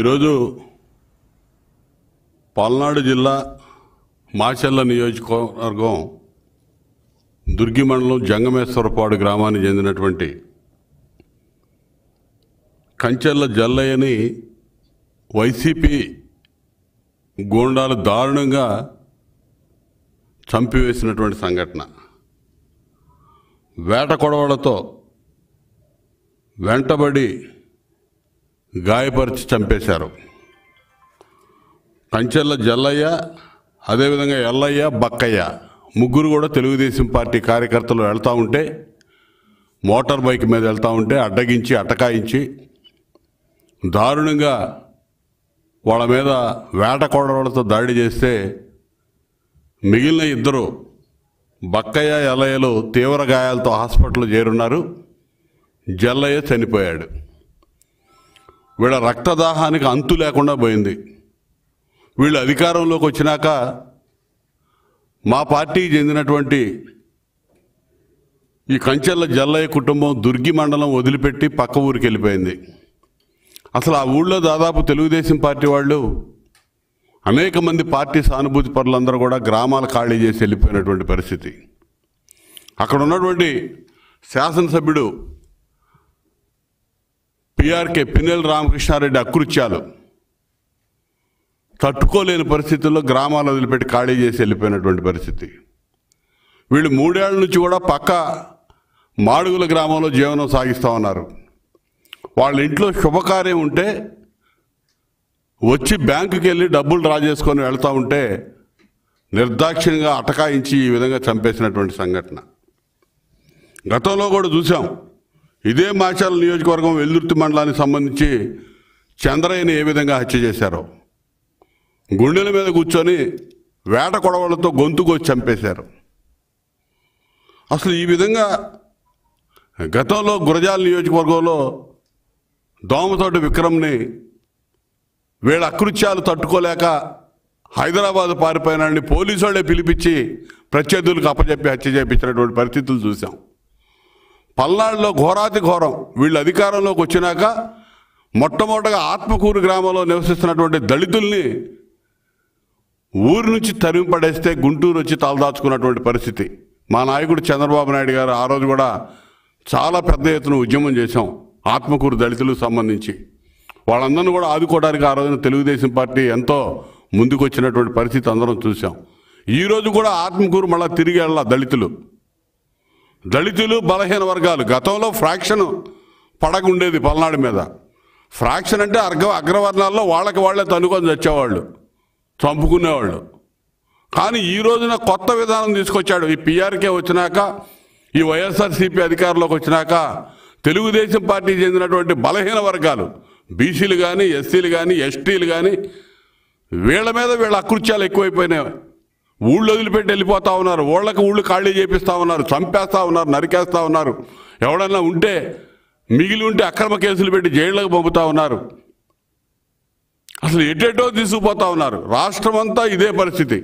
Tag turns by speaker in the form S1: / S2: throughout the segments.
S1: ఈరోజు పల్నాడు జిల్లా మాచెల్ల నియోజకవర్గం దుర్గి మండలం జంగమేశ్వరపాడు గ్రామానికి చెందినటువంటి కంచెల్ల జల్లయ్యని వైసీపీ గూండాలు దారుణంగా చంపివేసినటువంటి సంఘటన వేట కొడవలతో వెంటబడి గాయపరిచి చంపేశారు కంచెల్ల జల్లయ్య అదేవిధంగా ఎల్లయ్య బక్కయ్య ముగ్గురు కూడా తెలుగుదేశం పార్టీ కార్యకర్తలు వెళ్తూ ఉంటే మోటార్ బైక్ మీద వెళ్తూ ఉంటే అడ్డగించి అటకాయించి దారుణంగా వాళ్ళ మీద వేట కోడలతో దాడి చేస్తే మిగిలిన ఇద్దరు బక్కయ్య ఎల్లయ్యలు తీవ్ర గాయాలతో హాస్పిటల్ చేరున్నారు జల్లయ్య చనిపోయాడు వీళ్ళ రక్తదాహానికి అంతు లేకుండా పోయింది వీళ్ళు అధికారంలోకి వచ్చినాక మా పార్టీకి చెందినటువంటి ఈ కంచెల్ల జల్లయ్య కుటుంబం దుర్గి మండలం వదిలిపెట్టి పక్క ఊరికి వెళ్ళిపోయింది అసలు ఆ ఊళ్ళో దాదాపు తెలుగుదేశం పార్టీ వాళ్ళు అనేక మంది పార్టీ సానుభూతి పరులందరూ కూడా గ్రామాలు ఖాళీ చేసి వెళ్ళిపోయినటువంటి పరిస్థితి అక్కడ ఉన్నటువంటి శాసనసభ్యుడు బీఆర్కే పిన్నెల రామకృష్ణారెడ్డి అకృత్యాలు తట్టుకోలేని పరిస్థితుల్లో గ్రామాలు వదిలిపెట్టి ఖాళీ చేసి వెళ్ళిపోయినటువంటి పరిస్థితి వీళ్ళు మూడేళ్ల నుంచి కూడా పక్క మాడుగుల గ్రామంలో జీవనం సాగిస్తూ ఉన్నారు వాళ్ళ ఇంట్లో శుభకార్యం ఉంటే వచ్చి బ్యాంకుకి వెళ్ళి డబ్బులు డ్రా చేసుకొని వెళ్తూ ఉంటే నిర్దాక్షిణ్యంగా అటకాయించి ఈ విధంగా చంపేసినటువంటి సంఘటన గతంలో కూడా చూసాం ఇదే మాచాల నియోజకవర్గం వెల్దుర్తి మండలానికి సంబంధించి చంద్రయ్యని ఏ విధంగా హత్య చేశారో గుండెల మీద కూర్చొని వేట కొడవలతో గొంతుకొచ్చి చంపేశారు అసలు ఈ విధంగా గతంలో గురజాల నియోజకవర్గంలో దోమతోటి విక్రమ్ని వీళ్ళ అకృత్యాలు తట్టుకోలేక హైదరాబాద్ పారిపోయినాన్ని పోలీసు వాళ్ళే పిలిపించి ప్రత్యర్థులకు అప్పచెప్పి హత్య చేయించినటువంటి పరిస్థితులు చూశాం పల్నాడులో ఘోరాతి ఘోరం వీళ్ళు అధికారంలోకి వచ్చినాక మొట్టమొదటగా ఆత్మకూరు గ్రామంలో నివసిస్తున్నటువంటి దళితుల్ని ఊరి నుంచి తరిమిపడేస్తే పడేస్తే గుంటూరు వచ్చి తలదాచుకున్నటువంటి పరిస్థితి మా నాయకుడు చంద్రబాబు నాయుడు గారు ఆ రోజు కూడా చాలా పెద్ద ఎత్తున ఉద్యమం చేశాం ఆత్మకూరు దళితులకు సంబంధించి వాళ్ళందరినీ కూడా ఆదుకోవడానికి ఆ రోజున తెలుగుదేశం పార్టీ ఎంతో ముందుకొచ్చినటువంటి పరిస్థితి అందరం చూసాం ఈరోజు కూడా ఆత్మకూరు మళ్ళీ తిరిగి వెళ్ళాల దళితులు దళితులు బలహీన వర్గాలు గతంలో ఫ్రాక్షన్ పడకుండేది పల్నాడు మీద ఫ్రాక్షన్ అంటే అర్గ అగ్రవర్ణాల్లో వాళ్ళకి వాళ్ళే తనుకొని తెచ్చేవాళ్ళు చంపుకునేవాళ్ళు కానీ ఈ రోజున కొత్త విధానం తీసుకొచ్చాడు ఈ పిఆర్కే వచ్చినాక ఈ వైఎస్ఆర్సీపీ అధికారంలోకి వచ్చినాక తెలుగుదేశం పార్టీ చెందినటువంటి బలహీన వర్గాలు బీసీలు కానీ ఎస్సీలు కానీ ఎస్టీలు కానీ వీళ్ళ మీద వీళ్ళ అకృత్యాలు ఎక్కువైపోయినాయి ఊళ్ళు వదిలిపెట్టి వెళ్ళిపోతా ఉన్నారు ఊళ్ళకి ఊళ్ళు ఖాళీ చేపిస్తూ ఉన్నారు చంపేస్తూ ఉన్నారు నరికేస్తూ ఉన్నారు ఎవడన్నా ఉంటే మిగిలి ఉంటే అక్రమ కేసులు పెట్టి జైళ్ళకు పంపుతా ఉన్నారు అసలు ఎటెటో తీసుకుపోతా ఉన్నారు రాష్ట్రం అంతా ఇదే పరిస్థితి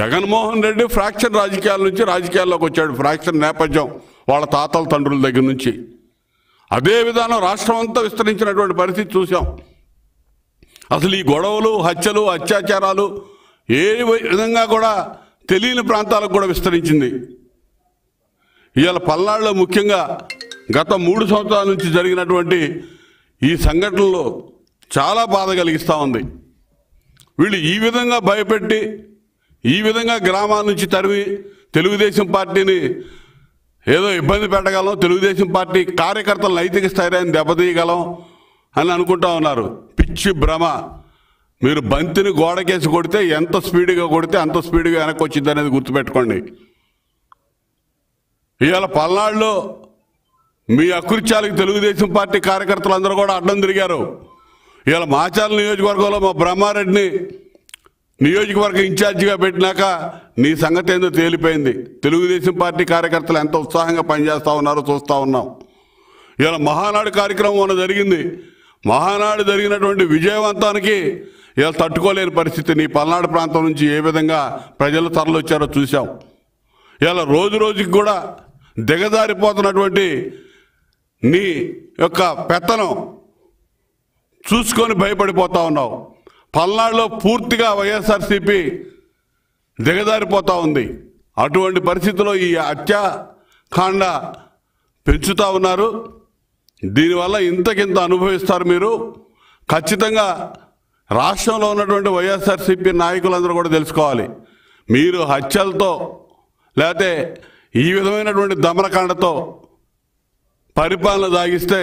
S1: జగన్మోహన్ రెడ్డి ఫ్రాక్షన్ రాజకీయాల నుంచి రాజకీయాల్లోకి వచ్చాడు ఫ్రాక్షన్ నేపథ్యం వాళ్ళ తాతల తండ్రుల దగ్గర నుంచి అదే విధానం రాష్ట్రం అంతా విస్తరించినటువంటి పరిస్థితి చూసాం అసలు ఈ గొడవలు హత్యలు అత్యాచారాలు ఏ విధంగా కూడా తెలియని ప్రాంతాలకు కూడా విస్తరించింది ఇవాళ పల్నాడులో ముఖ్యంగా గత మూడు సంవత్సరాల నుంచి జరిగినటువంటి ఈ సంఘటనలో చాలా బాధ కలిగిస్తూ ఉంది వీళ్ళు ఈ విధంగా భయపెట్టి ఈ విధంగా గ్రామాల నుంచి తరివి తెలుగుదేశం పార్టీని ఏదో ఇబ్బంది పెట్టగలం తెలుగుదేశం పార్టీ కార్యకర్తల నైతిక స్థైర్యాన్ని దెబ్బతీయగలం అని అనుకుంటా ఉన్నారు పిచ్చి భ్రమ మీరు బంతిని గోడకేసి కొడితే ఎంత స్పీడ్గా కొడితే అంత స్పీడ్గా వెనక్కి వచ్చింది అనేది గుర్తుపెట్టుకోండి ఇవాళ పల్నాడులో మీ అకృత్యాలకు తెలుగుదేశం పార్టీ కార్యకర్తలు అందరూ కూడా అడ్డం తిరిగారు ఇవాళ మాచాల నియోజకవర్గంలో మా బ్రహ్మారెడ్డిని నియోజకవర్గ ఇన్ఛార్జిగా పెట్టినాక నీ సంగతి ఏందో తేలిపోయింది తెలుగుదేశం పార్టీ కార్యకర్తలు ఎంత ఉత్సాహంగా పనిచేస్తూ ఉన్నారో చూస్తూ ఉన్నాం ఇవాళ మహానాడు కార్యక్రమం జరిగింది మహానాడు జరిగినటువంటి విజయవంతానికి ఇలా తట్టుకోలేని పరిస్థితి నీ పల్నాడు ప్రాంతం నుంచి ఏ విధంగా ప్రజలు తరలొచ్చారో చూసాం ఇలా రోజు రోజుకి కూడా దిగజారిపోతున్నటువంటి నీ యొక్క పెత్తనం చూసుకొని భయపడిపోతూ ఉన్నావు పల్నాడులో పూర్తిగా వైఎస్ఆర్సీపీ దిగజారిపోతూ ఉంది అటువంటి పరిస్థితిలో ఈ హత్యాకాండ పెంచుతూ ఉన్నారు దీనివల్ల ఇంతకింత అనుభవిస్తారు మీరు ఖచ్చితంగా రాష్ట్రంలో ఉన్నటువంటి వైఎస్ఆర్సీపీ నాయకులందరూ కూడా తెలుసుకోవాలి మీరు హత్యలతో లేకపోతే ఈ విధమైనటువంటి దమనకాండతో పరిపాలన సాగిస్తే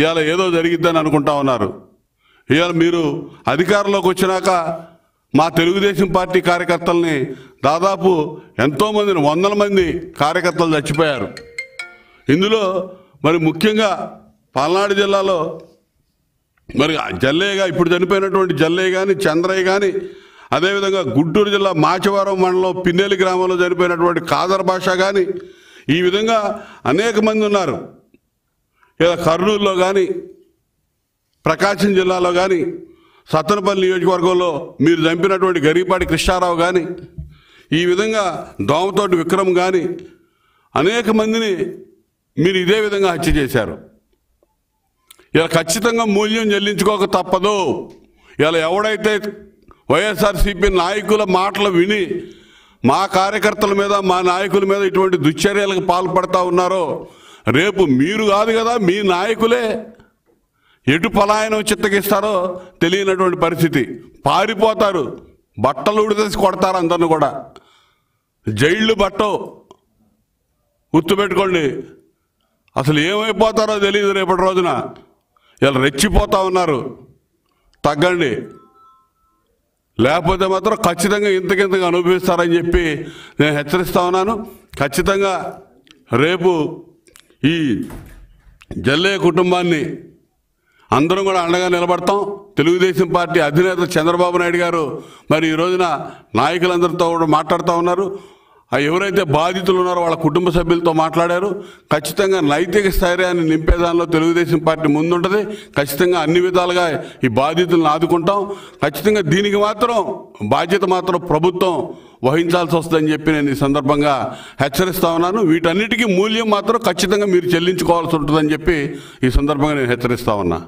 S1: ఇవాళ ఏదో జరిగిద్దని అనుకుంటా ఉన్నారు ఇవాళ మీరు అధికారంలోకి వచ్చినాక మా తెలుగుదేశం పార్టీ కార్యకర్తల్ని దాదాపు ఎంతోమందిని వందల మంది కార్యకర్తలు చచ్చిపోయారు ఇందులో మరి ముఖ్యంగా పల్నాడు జిల్లాలో మరి జల్లయ్య ఇప్పుడు చనిపోయినటువంటి జల్లయ్య కానీ చంద్రయ్య కానీ అదేవిధంగా గుంటూరు జిల్లా మాచవరం మండలం పిన్నెలి గ్రామంలో చనిపోయినటువంటి కాదర్ భాష కానీ ఈ విధంగా అనేక మంది ఉన్నారు లేదా కర్నూలులో కానీ ప్రకాశం జిల్లాలో కానీ సత్తనపల్లి నియోజకవర్గంలో మీరు చంపినటువంటి గరీపాటి కృష్ణారావు కానీ ఈ విధంగా దోమతోటి విక్రమ్ కానీ అనేక మందిని మీరు ఇదే విధంగా హత్య చేశారు ఇలా ఖచ్చితంగా మూల్యం చెల్లించుకోక తప్పదు ఇలా ఎవడైతే వైఎస్ఆర్సీపీ నాయకుల మాటలు విని మా కార్యకర్తల మీద మా నాయకుల మీద ఇటువంటి దుశ్చర్యలకు పాల్పడతా ఉన్నారో రేపు మీరు కాదు కదా మీ నాయకులే ఎటు పలాయనం చిత్తకిస్తారో తెలియనటువంటి పరిస్థితి పారిపోతారు బట్టలు ఉడిదేసి కొడతారు అందరిని కూడా జైళ్ళు బట్ట గుర్తుపెట్టుకోండి అసలు ఏమైపోతారో తెలియదు రేపటి రోజున ఇలా రెచ్చిపోతూ ఉన్నారు తగ్గండి లేకపోతే మాత్రం ఖచ్చితంగా ఇంతకింతగా అనుభవిస్తారని చెప్పి నేను హెచ్చరిస్తా ఉన్నాను ఖచ్చితంగా రేపు ఈ జల్లే కుటుంబాన్ని అందరం కూడా అండగా నిలబడతాం తెలుగుదేశం పార్టీ అధినేత చంద్రబాబు నాయుడు గారు మరి ఈ రోజున నాయకులందరితో కూడా మాట్లాడుతూ ఉన్నారు ఎవరైతే బాధితులు ఉన్నారో వాళ్ళ కుటుంబ సభ్యులతో మాట్లాడారు ఖచ్చితంగా నైతిక స్థైర్యాన్ని నింపేదానిలో తెలుగుదేశం పార్టీ ముందుంటుంది ఖచ్చితంగా అన్ని విధాలుగా ఈ బాధితులను ఆదుకుంటాం ఖచ్చితంగా దీనికి మాత్రం బాధ్యత మాత్రం ప్రభుత్వం వహించాల్సి వస్తుందని చెప్పి నేను ఈ సందర్భంగా హెచ్చరిస్తా ఉన్నాను వీటన్నిటికీ మూల్యం మాత్రం ఖచ్చితంగా మీరు చెల్లించుకోవాల్సి ఉంటుందని చెప్పి ఈ సందర్భంగా నేను హెచ్చరిస్తా ఉన్నా